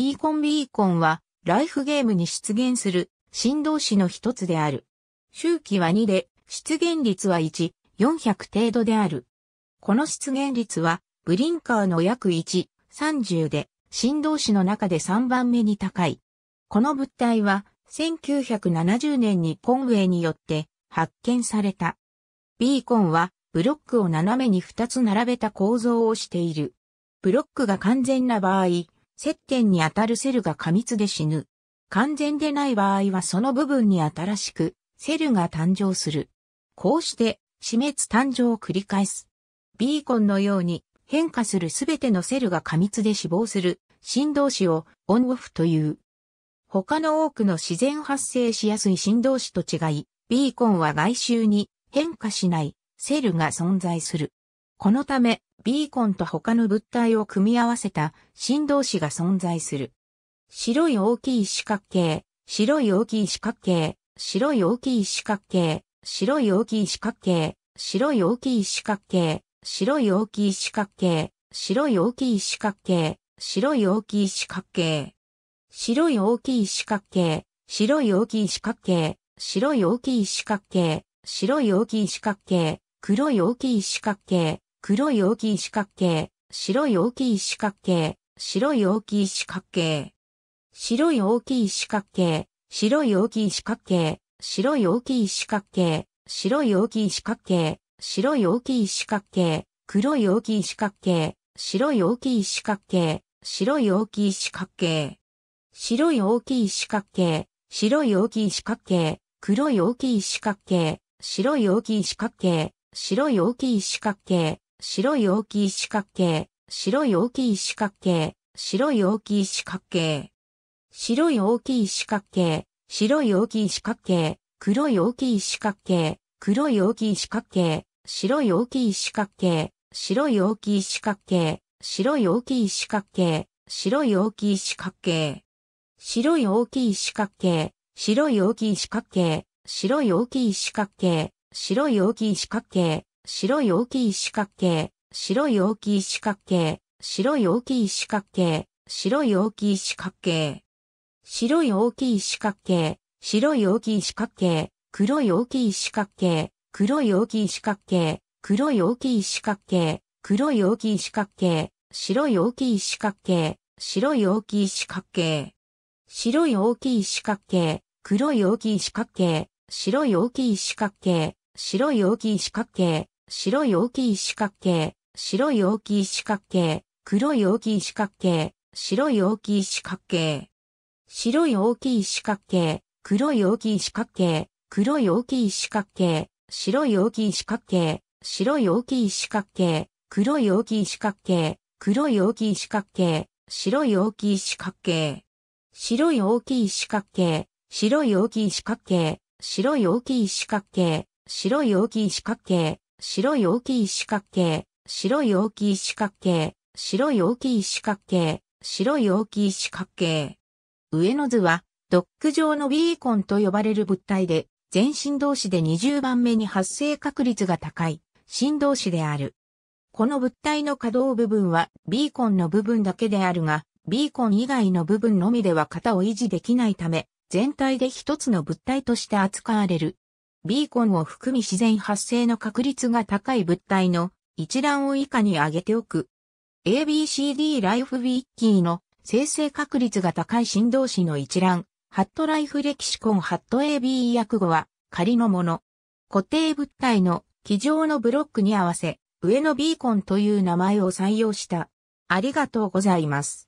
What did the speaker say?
ビーコンビーコンは、ライフゲームに出現する振動子の一つである。周期は2で、出現率は1、400程度である。この出現率は、ブリンカーの約1、30で、振動子の中で3番目に高い。この物体は、1970年にコンウェイによって発見された。ビーコンは、ブロックを斜めに2つ並べた構造をしている。ブロックが完全な場合、接点に当たるセルが過密で死ぬ。完全でない場合はその部分に新しくセルが誕生する。こうして死滅誕生を繰り返す。ビーコンのように変化するすべてのセルが過密で死亡する振動子をオンオフという。他の多くの自然発生しやすい振動子と違い、ビーコンは外周に変化しないセルが存在する。このためビーコンと他の物体を組み合わせた振動子が存在する。白い大きい四角形、白い大きい四角形、白い大きい四角形、白い大きい四角形、白い大きい四角形、白い大きい四角形、白い大きい四角形、白い大きい四角形。白い大きい四角形、白い大きい四角形、白い大きい四角形、白い大きい四角形、黒い大きい四角形、黒い大きい四角形、白い大きい四角形、白い大きい四角形。白い大きい四角形、白い大きい四角形、白い大きい四角形、白い大きい四角形、白い大きい四角形、黒い大きい四角形、白い大きい四角形、白い大きい四角形。白い大きい四角形、白い大きい四角形、黒い大きい四角形、白い大きい四角形、白い大きい四角形、白い大きい四角形、白い大きい四角形、白い大きい四角形。白い大きい四角形、白い大きい四角形、黒い大きい四角形、黒い大きい四角形、白い大きい四角形、白い大きい四角形、白い大きい四角形、白い大きい四角形。白い大きい四角形、白い大きい四角形、白い大きい四角形、白い大きい四角形、白い大きい四角形、白い大きい四角形、白い大きい四角形、白い大きい四角形。白い大きい四角形、白い大きい四角形、黒い大きい四角形、黒い大きい四角形、黒い大きい四角形、黒い大きい四角形、白い大きい四角形、白い大きい四角形。白い大きい四角形、黒い大きい四角形、白い大きい四角形、白い大きい四角形、白い大きい四角形、白い大きい四角形、黒い大きい四角形、白い大きい四角形。白い大きい四角形、黒い大きい四角形、黒い大きい四角形、白い大きい四角形、白い大きい四角形、黒い大きい四角形、黒い大きい四角形、白い大きい四角形。白い大きい四角形、白い大きい四角形、白い大きい四角形、白い大きい四角形、白い大きい四角形、白い大きい四角形、白い大きい四角形、白い大きい四角形。上の図は、ドック状のビーコンと呼ばれる物体で、全振動士で20番目に発生確率が高い、振動子である。この物体の可動部分はビーコンの部分だけであるが、ビーコン以外の部分のみでは型を維持できないため、全体で一つの物体として扱われる。ビーコンを含み自然発生の確率が高い物体の一覧を以下に挙げておく。ABCD ライフビッキーの生成確率が高い振動子の一覧、ハットライフレキシコンハット AB 訳語は仮のもの。固定物体の机上のブロックに合わせ、上のビーコンという名前を採用した。ありがとうございます。